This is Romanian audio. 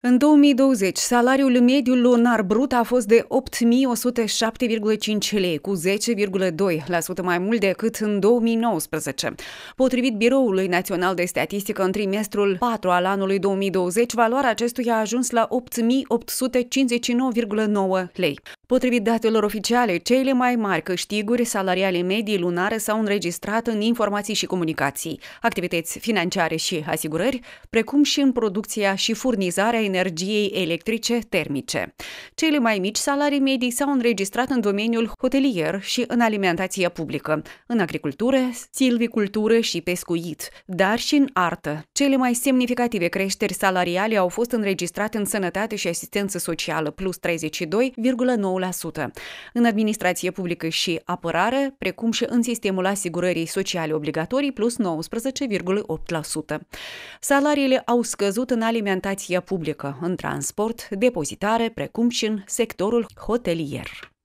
În 2020, salariul mediu lunar brut a fost de 8.107,5 lei, cu 10,2% mai mult decât în 2019. Potrivit Biroului Național de Statistică, în trimestrul 4 al anului 2020, valoarea acestuia a ajuns la 8.859,9 lei. Potrivit datelor oficiale, cele mai mari câștiguri salariale medii lunare s-au înregistrat în informații și comunicații, activități financiare și asigurări, precum și în producția și furnizarea energiei electrice termice. Cele mai mici salarii medii s-au înregistrat în domeniul hotelier și în alimentația publică, în agricultură, silvicultură și pescuit, dar și în artă. Cele mai semnificative creșteri salariale au fost înregistrate în sănătate și asistență socială, plus 32,9 în administrație publică și apărare, precum și în sistemul asigurării sociale obligatorii plus 19,8%. Salariile au scăzut în alimentația publică, în transport, depozitare, precum și în sectorul hotelier.